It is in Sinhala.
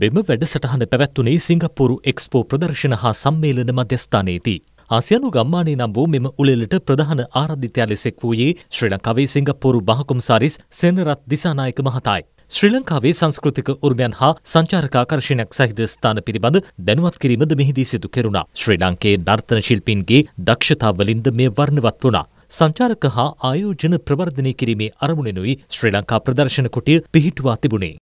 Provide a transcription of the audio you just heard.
බෙම වැඩසටහන පැවැත්වනේ සිංගප්පුරු එක්ස්පෝ ප්‍රදර්ශන හා සම්මේලන මධ්‍යස්ථානයේදී. ආසියනු ගම්මානය නම් වූ මෙම උළෙලට ප්‍රධාන ආරධිත්‍යා ලෙසෙක් වූයේ ශ්‍රී ලංකාවේ සිංගප්පුරු බහකුම්සාරිස් සෙනරත් දිසානායක මහතායි. ශ්‍රී ලංකාවේ සංස්කෘතික උරුමයන් හා සංචාරකාකර්ශණයක් සහිත ස්ථාන පිළිබඳ දැනුවත් කිරීමද මෙහිදී සිදු කෙරුණා. ශ්‍රී ලංකේ නර්තන ශිල්පීන්ගේ දක්ෂතාවලින්ද මේ වර්ණවත් වුණා. සංචාරක හා ආයෝජන ප්‍රවර්ධනය කිරීමේ අරමුණෙනුයි ශ්‍රී ලංකා ප්‍රදර්ශන කොටිය පිහිටුවා තිබුණේ.